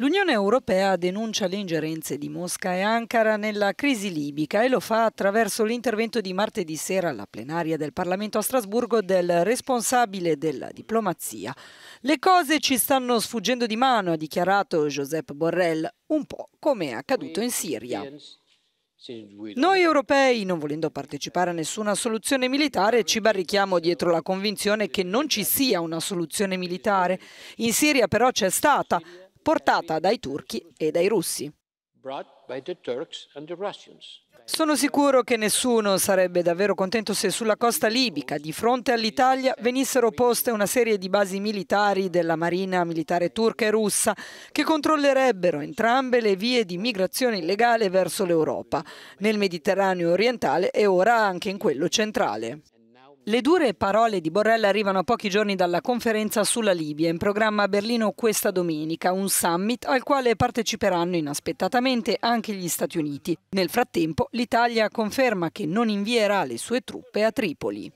L'Unione Europea denuncia le ingerenze di Mosca e Ankara nella crisi libica e lo fa attraverso l'intervento di martedì sera alla plenaria del Parlamento a Strasburgo del responsabile della diplomazia. Le cose ci stanno sfuggendo di mano, ha dichiarato Josep Borrell, un po' come è accaduto in Siria. Noi europei, non volendo partecipare a nessuna soluzione militare, ci barrichiamo dietro la convinzione che non ci sia una soluzione militare. In Siria però c'è stata portata dai turchi e dai russi. Sono sicuro che nessuno sarebbe davvero contento se sulla costa libica, di fronte all'Italia, venissero poste una serie di basi militari della Marina militare turca e russa che controllerebbero entrambe le vie di migrazione illegale verso l'Europa, nel Mediterraneo orientale e ora anche in quello centrale. Le dure parole di Borrell arrivano a pochi giorni dalla conferenza sulla Libia, in programma a Berlino questa domenica, un summit al quale parteciperanno inaspettatamente anche gli Stati Uniti. Nel frattempo l'Italia conferma che non invierà le sue truppe a Tripoli.